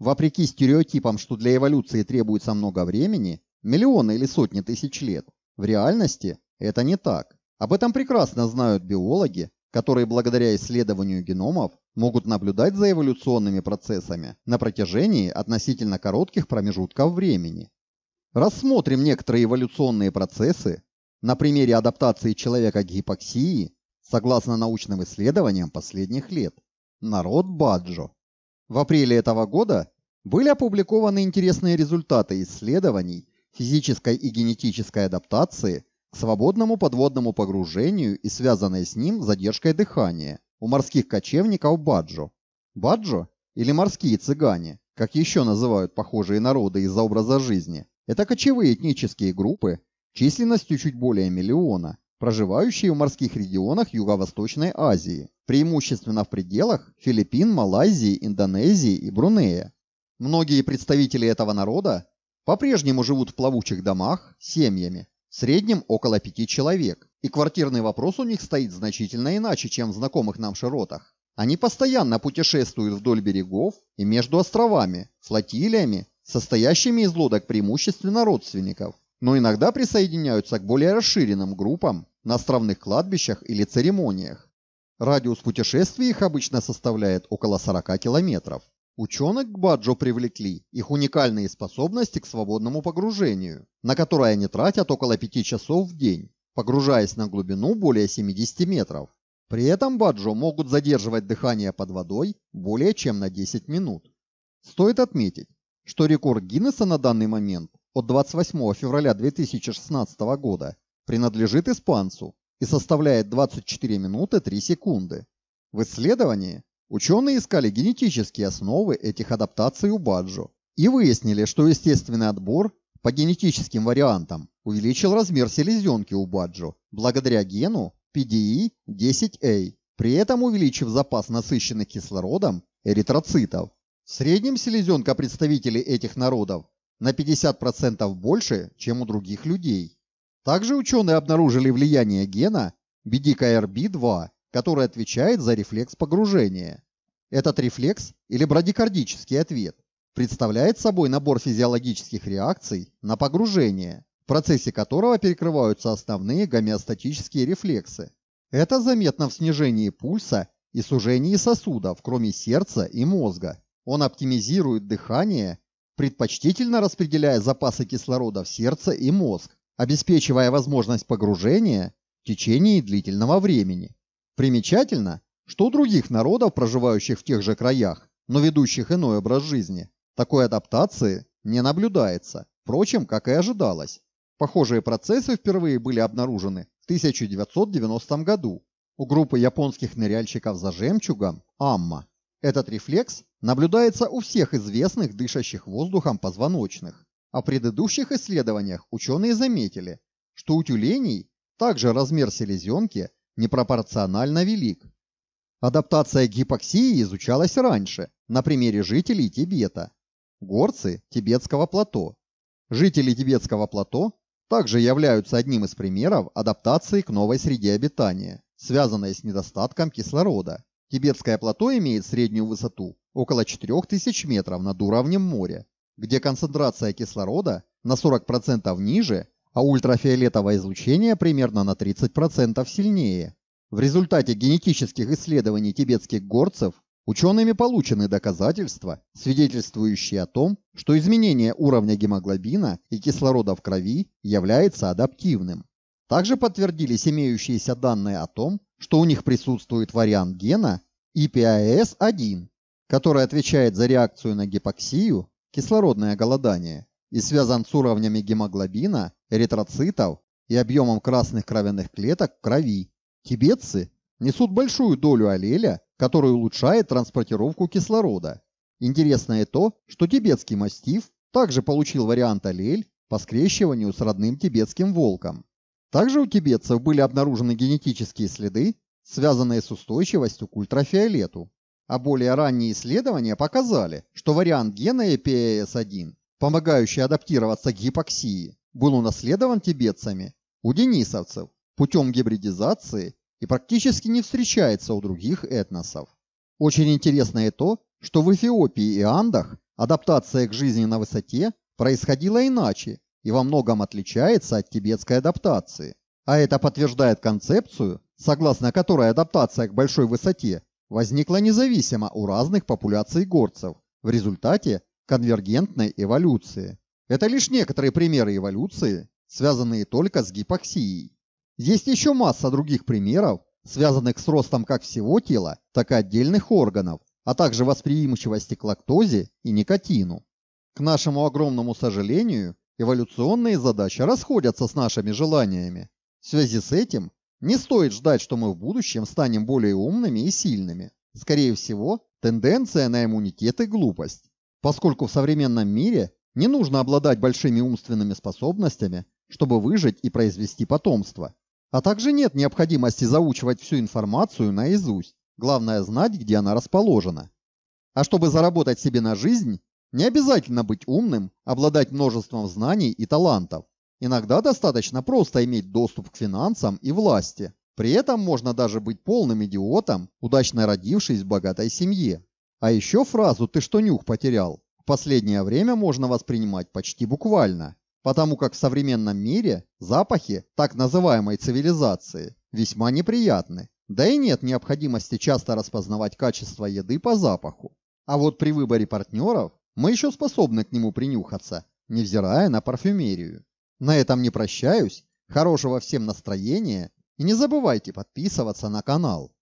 Вопреки стереотипам, что для эволюции требуется много времени, миллионы или сотни тысяч лет, в реальности это не так. Об этом прекрасно знают биологи, которые благодаря исследованию геномов могут наблюдать за эволюционными процессами на протяжении относительно коротких промежутков времени. Рассмотрим некоторые эволюционные процессы на примере адаптации человека к гипоксии согласно научным исследованиям последних лет. Народ Баджо. В апреле этого года были опубликованы интересные результаты исследований физической и генетической адаптации к свободному подводному погружению и связанной с ним задержкой дыхания у морских кочевников баджо. Баджо, или морские цыгане, как еще называют похожие народы из-за образа жизни, это кочевые этнические группы численностью чуть более миллиона, проживающие в морских регионах Юго-Восточной Азии, преимущественно в пределах Филиппин, Малайзии, Индонезии и Брунея. Многие представители этого народа по-прежнему живут в плавучих домах семьями, в среднем около пяти человек, и квартирный вопрос у них стоит значительно иначе, чем в знакомых нам широтах. Они постоянно путешествуют вдоль берегов и между островами, флотилиями, состоящими из лодок преимущественно родственников, но иногда присоединяются к более расширенным группам на островных кладбищах или церемониях. Радиус путешествий их обычно составляет около 40 километров. Ученых к Баджо привлекли их уникальные способности к свободному погружению, на которое они тратят около 5 часов в день, погружаясь на глубину более 70 метров. При этом Баджо могут задерживать дыхание под водой более чем на 10 минут. Стоит отметить, что рекорд Гиннесса на данный момент от 28 февраля 2016 года принадлежит испанцу и составляет 24 минуты 3 секунды. В исследовании ученые искали генетические основы этих адаптаций у баджо и выяснили, что естественный отбор по генетическим вариантам увеличил размер селезенки у баджо благодаря гену PDE-10A, при этом увеличив запас насыщенных кислородом эритроцитов. В среднем селезенка представителей этих народов на 50% больше, чем у других людей. Также ученые обнаружили влияние гена BDKRB2, который отвечает за рефлекс погружения. Этот рефлекс, или брадикардический ответ, представляет собой набор физиологических реакций на погружение, в процессе которого перекрываются основные гомеостатические рефлексы. Это заметно в снижении пульса и сужении сосудов, кроме сердца и мозга. Он оптимизирует дыхание, предпочтительно распределяя запасы кислорода в сердце и мозг, обеспечивая возможность погружения в течение длительного времени. Примечательно, что у других народов, проживающих в тех же краях, но ведущих иной образ жизни, такой адаптации не наблюдается, впрочем, как и ожидалось. Похожие процессы впервые были обнаружены в 1990 году у группы японских ныряльщиков за жемчугом Амма. Этот рефлекс наблюдается у всех известных дышащих воздухом позвоночных. О предыдущих исследованиях ученые заметили, что у тюленей также размер селезенки непропорционально велик. Адаптация гипоксии изучалась раньше, на примере жителей Тибета. Горцы Тибетского плато. Жители Тибетского плато также являются одним из примеров адаптации к новой среде обитания, связанной с недостатком кислорода. Тибетское плато имеет среднюю высоту около 4000 метров над уровнем моря где концентрация кислорода на 40% ниже, а ультрафиолетовое излучение примерно на 30% сильнее. В результате генетических исследований тибетских горцев учеными получены доказательства, свидетельствующие о том, что изменение уровня гемоглобина и кислорода в крови является адаптивным. Также подтвердились имеющиеся данные о том, что у них присутствует вариант гена IPAS1, а который отвечает за реакцию на гипоксию кислородное голодание и связан с уровнями гемоглобина, эритроцитов и объемом красных кровяных клеток крови. Тибетцы несут большую долю аллеля, который улучшает транспортировку кислорода. Интересно и то, что тибетский мастиф также получил вариант аллель по скрещиванию с родным тибетским волком. Также у тибетцев были обнаружены генетические следы, связанные с устойчивостью к ультрафиолету а более ранние исследования показали, что вариант гена EPAS1, помогающий адаптироваться к гипоксии, был унаследован тибетцами у денисовцев путем гибридизации и практически не встречается у других этносов. Очень интересно и то, что в Эфиопии и Андах адаптация к жизни на высоте происходила иначе и во многом отличается от тибетской адаптации. А это подтверждает концепцию, согласно которой адаптация к большой высоте возникла независимо у разных популяций горцев в результате конвергентной эволюции. Это лишь некоторые примеры эволюции, связанные только с гипоксией. Есть еще масса других примеров, связанных с ростом как всего тела, так и отдельных органов, а также восприимчивости к лактозе и никотину. К нашему огромному сожалению, эволюционные задачи расходятся с нашими желаниями. В связи с этим не стоит ждать, что мы в будущем станем более умными и сильными. Скорее всего, тенденция на иммунитет и глупость. Поскольку в современном мире не нужно обладать большими умственными способностями, чтобы выжить и произвести потомство. А также нет необходимости заучивать всю информацию наизусть. Главное знать, где она расположена. А чтобы заработать себе на жизнь, не обязательно быть умным, обладать множеством знаний и талантов. Иногда достаточно просто иметь доступ к финансам и власти. При этом можно даже быть полным идиотом, удачно родившись в богатой семье. А еще фразу «ты что нюх потерял» в последнее время можно воспринимать почти буквально, потому как в современном мире запахи так называемой цивилизации весьма неприятны, да и нет необходимости часто распознавать качество еды по запаху. А вот при выборе партнеров мы еще способны к нему принюхаться, невзирая на парфюмерию. На этом не прощаюсь. Хорошего всем настроения и не забывайте подписываться на канал.